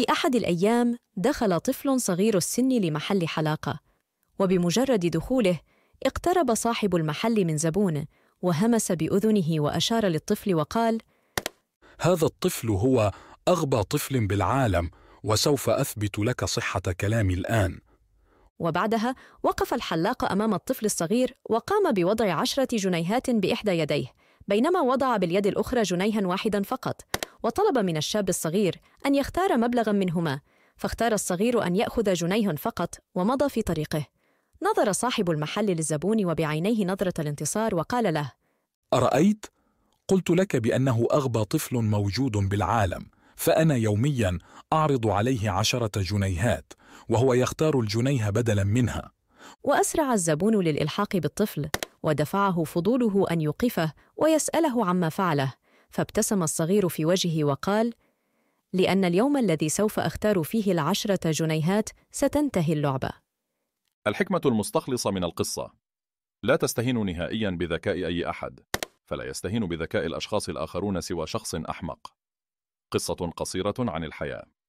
في أحد الأيام دخل طفل صغير السن لمحل حلاقة وبمجرد دخوله اقترب صاحب المحل من زبون وهمس بأذنه وأشار للطفل وقال هذا الطفل هو أغبى طفل بالعالم وسوف أثبت لك صحة كلامي الآن وبعدها وقف الحلاق أمام الطفل الصغير وقام بوضع عشرة جنيهات بإحدى يديه بينما وضع باليد الأخرى جنيها واحدا فقط وطلب من الشاب الصغير أن يختار مبلغا منهما فاختار الصغير أن يأخذ جنيه فقط ومضى في طريقه نظر صاحب المحل للزبون وبعينيه نظرة الانتصار وقال له أرأيت؟ قلت لك بأنه أغبى طفل موجود بالعالم فأنا يوميا أعرض عليه عشرة جنيهات وهو يختار الجنيه بدلا منها وأسرع الزبون للإلحاق بالطفل ودفعه فضوله أن يوقفه ويسأله عما فعله فابتسم الصغير في وجهي وقال لأن اليوم الذي سوف أختار فيه العشرة جنيهات ستنتهي اللعبة الحكمة المستخلصة من القصة لا تستهين نهائيا بذكاء أي أحد فلا يستهين بذكاء الأشخاص الآخرون سوى شخص أحمق قصة قصيرة عن الحياة